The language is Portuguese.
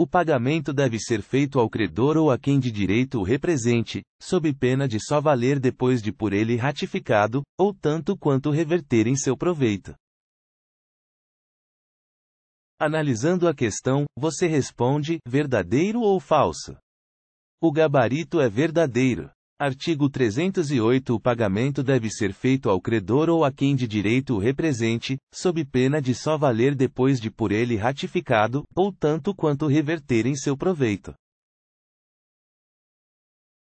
O pagamento deve ser feito ao credor ou a quem de direito o represente, sob pena de só valer depois de por ele ratificado, ou tanto quanto reverter em seu proveito. Analisando a questão, você responde: verdadeiro ou falso? O gabarito é verdadeiro. Artigo 308 O pagamento deve ser feito ao credor ou a quem de direito o represente, sob pena de só valer depois de por ele ratificado, ou tanto quanto reverter em seu proveito.